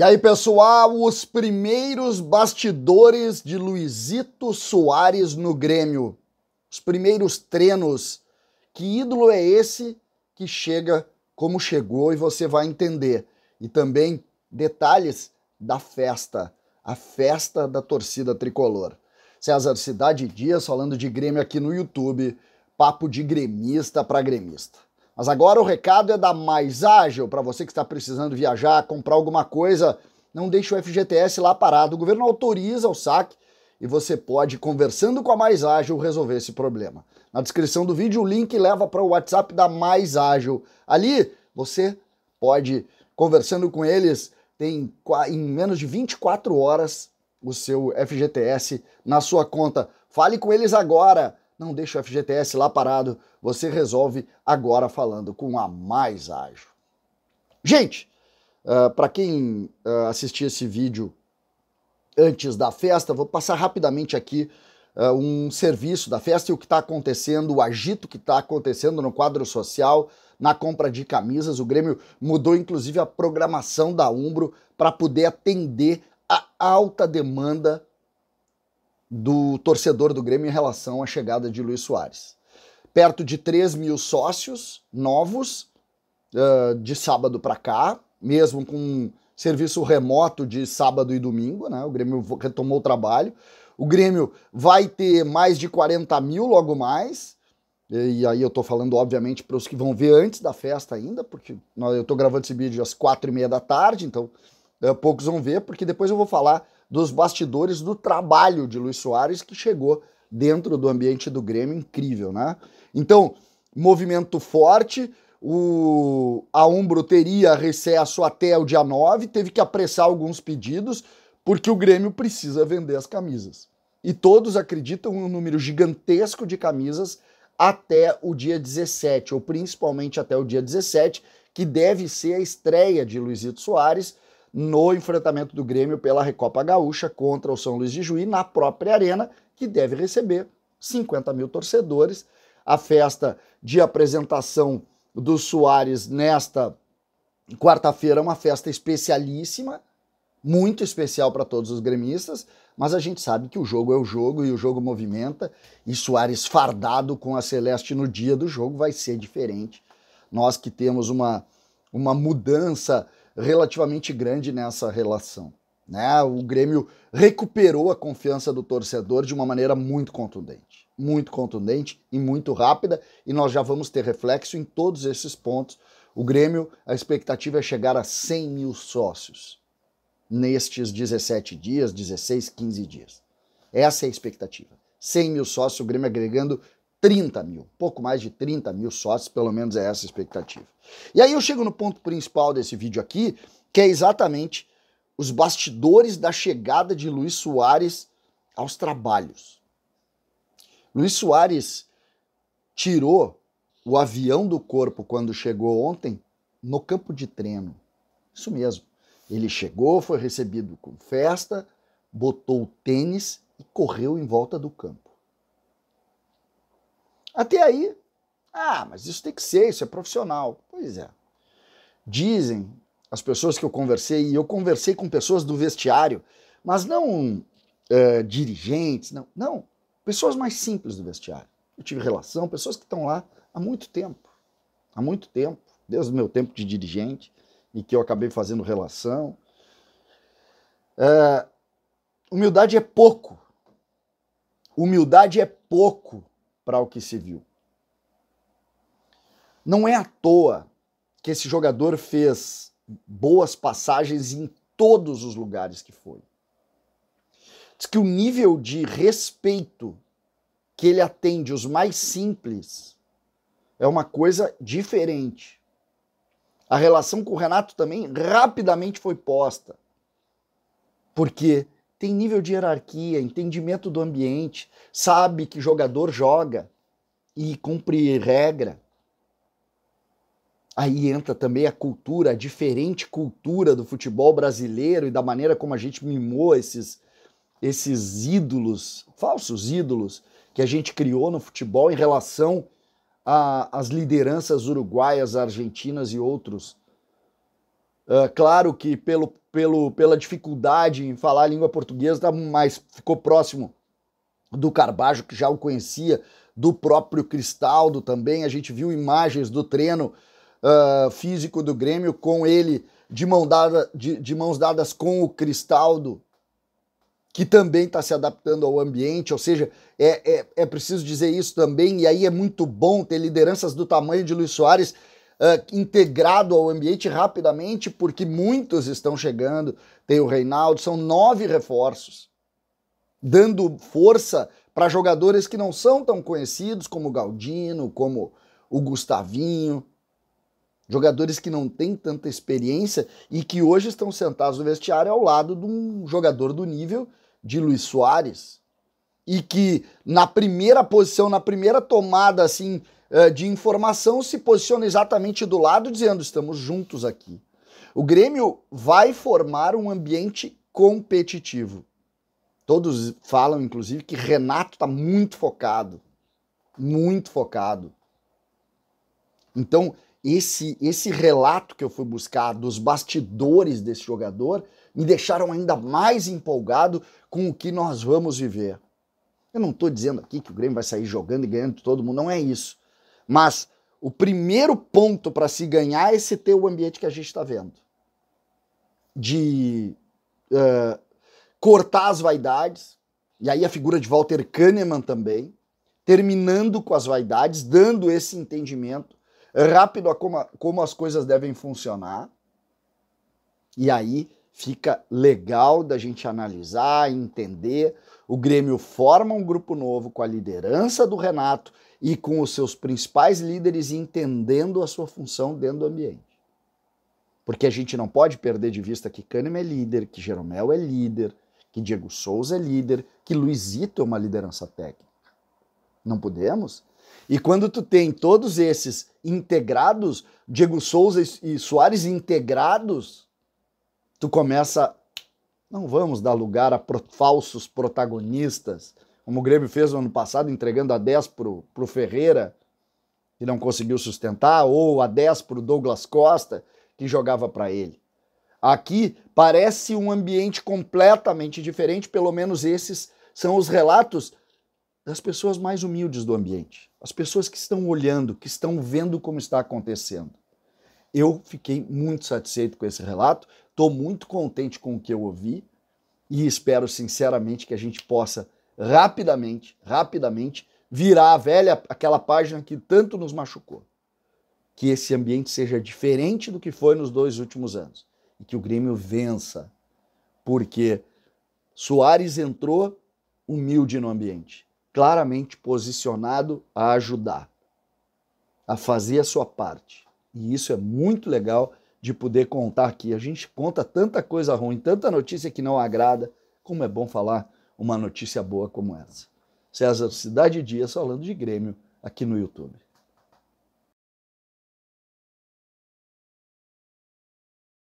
E aí, pessoal, os primeiros bastidores de Luizito Soares no Grêmio. Os primeiros treinos. Que ídolo é esse que chega como chegou e você vai entender. E também detalhes da festa, a festa da torcida tricolor. César Cidade Dias falando de Grêmio aqui no YouTube. Papo de gremista para gremista. Mas agora o recado é da Mais Ágil para você que está precisando viajar, comprar alguma coisa. Não deixe o FGTS lá parado. O governo autoriza o saque e você pode, conversando com a Mais Ágil, resolver esse problema. Na descrição do vídeo, o link leva para o WhatsApp da Mais Ágil. Ali você pode, conversando com eles, tem em menos de 24 horas o seu FGTS na sua conta. Fale com eles agora. Não deixa o FGTS lá parado, você resolve agora falando com a Mais Ágil. Gente, uh, ah, para quem uh, ah, assistiu esse vídeo antes da festa, vou passar rapidamente aqui uh, um serviço da festa e o que está acontecendo, o agito que está acontecendo no quadro social, na compra de camisas. O Grêmio mudou inclusive a programação da Umbro para poder atender a alta demanda do torcedor do Grêmio em relação à chegada de Luiz Soares. Perto de 3 mil sócios novos uh, de sábado para cá, mesmo com serviço remoto de sábado e domingo, né? O Grêmio retomou o trabalho. O Grêmio vai ter mais de 40 mil logo mais. E aí eu estou falando, obviamente, para os que vão ver antes da festa ainda, porque né, eu estou gravando esse vídeo às quatro e meia da tarde, então eh, poucos vão ver, porque depois eu vou falar dos bastidores do trabalho de Luiz Soares que chegou dentro do ambiente do Grêmio, incrível, né? Então, movimento forte, o a Umbro teria recesso até o dia 9, teve que apressar alguns pedidos, porque o Grêmio precisa vender as camisas. E todos acreditam em um número gigantesco de camisas até o dia 17, ou principalmente até o dia 17, que deve ser a estreia de Luizito Soares no enfrentamento do Grêmio pela Recopa Gaúcha contra o São Luís de Juí, na própria Arena, que deve receber 50 mil torcedores. A festa de apresentação do Soares nesta quarta-feira é uma festa especialíssima, muito especial para todos os gremistas, mas a gente sabe que o jogo é o jogo e o jogo movimenta, e Soares fardado com a Celeste no dia do jogo vai ser diferente. Nós que temos uma, uma mudança relativamente grande nessa relação. Né? O Grêmio recuperou a confiança do torcedor de uma maneira muito contundente. Muito contundente e muito rápida, e nós já vamos ter reflexo em todos esses pontos. O Grêmio, a expectativa é chegar a 100 mil sócios nestes 17 dias, 16, 15 dias. Essa é a expectativa. 100 mil sócios, o Grêmio agregando 30 mil, pouco mais de 30 mil sócios, pelo menos é essa a expectativa. E aí eu chego no ponto principal desse vídeo aqui, que é exatamente os bastidores da chegada de Luiz Soares aos trabalhos. Luiz Soares tirou o avião do corpo quando chegou ontem no campo de treino. Isso mesmo. Ele chegou, foi recebido com festa, botou o tênis e correu em volta do campo. Até aí, ah, mas isso tem que ser, isso é profissional. Pois é. Dizem as pessoas que eu conversei, e eu conversei com pessoas do vestiário, mas não eh, dirigentes, não, não, pessoas mais simples do vestiário. Eu tive relação, pessoas que estão lá há muito tempo, há muito tempo, desde o meu tempo de dirigente, e que eu acabei fazendo relação. Eh, humildade é pouco. Humildade é pouco para o que se viu. Não é à toa que esse jogador fez boas passagens em todos os lugares que foi. Diz que o nível de respeito que ele atende os mais simples é uma coisa diferente. A relação com o Renato também rapidamente foi posta. Porque tem nível de hierarquia, entendimento do ambiente, sabe que jogador joga e cumpre regra. Aí entra também a cultura, a diferente cultura do futebol brasileiro e da maneira como a gente mimou esses, esses ídolos, falsos ídolos, que a gente criou no futebol em relação às lideranças uruguaias, argentinas e outros ah, claro que pelo, pelo, pela dificuldade em falar a língua portuguesa, tá mais, ficou próximo do Carbajo, que já o conhecia, do próprio Cristaldo também. A gente viu imagens do treino uh, físico do Grêmio com ele de, mão dada, de, de mãos dadas com o Cristaldo, que também está se adaptando ao ambiente. Ou seja, é, é, é preciso dizer isso também. E aí é muito bom ter lideranças do tamanho de Luiz Soares uh, integrado ao ambiente rapidamente, porque muitos estão chegando. Tem o Reinaldo, são nove reforços, dando força para jogadores que não são tão conhecidos como o Galdino, como o Gustavinho, jogadores que não têm tanta experiência e que hoje estão sentados no vestiário ao lado de um jogador do nível de Luiz Soares e que na primeira posição, na primeira tomada assim eh, de informação se posiciona exatamente do lado, dizendo: estamos juntos aqui. O Grêmio vai formar um ambiente competitivo. Todos falam, inclusive, que Renato está muito focado. Muito focado. Então, esse, esse relato que eu fui buscar dos bastidores desse jogador me deixaram ainda mais empolgado com o que nós vamos viver. Eu não estou dizendo aqui que o Grêmio vai sair jogando e ganhando todo mundo, não é isso. Mas o primeiro ponto para se ganhar é se ter o ambiente que a gente está vendo. De uh, cortar as vaidades, e aí a figura de Walter Kahneman também, terminando com as vaidades, dando esse entendimento rápido a como, a, como as coisas devem funcionar. E aí fica legal da gente analisar, entender o Grêmio forma um grupo novo com a liderança do Renato e com os seus principais líderes entendendo a sua função dentro do ambiente. Porque a gente não pode perder de vista que Kahneman é líder, que Jeromel é líder, que Diego Souza é líder, que Luizito é uma liderança técnica. Não podemos? E quando tu tem todos esses integrados, Diego Souza e Soares integrados, tu começa não vamos dar lugar a pro, falsos protagonistas, como o Grêmio fez no ano passado, entregando a 10 para o Ferreira, que não conseguiu sustentar, ou a 10 para o Douglas Costa, que jogava para ele. Aqui parece um ambiente completamente diferente, pelo menos esses são os relatos das pessoas mais humildes do ambiente, as pessoas que estão olhando, que estão vendo como está acontecendo. Eu fiquei muito satisfeito com esse relato. Estou muito contente com o que eu ouvi e espero sinceramente que a gente possa rapidamente, rapidamente virar a velha aquela página que tanto nos machucou. Que esse ambiente seja diferente do que foi nos dois últimos anos e que o Grêmio vença, porque Soares entrou humilde no ambiente, claramente posicionado a ajudar, a fazer a sua parte. E isso é muito legal de poder contar aqui. A gente conta tanta coisa ruim, tanta notícia que não agrada. Como é bom falar uma notícia boa como essa. César Cidade Dias falando de Grêmio aqui no YouTube.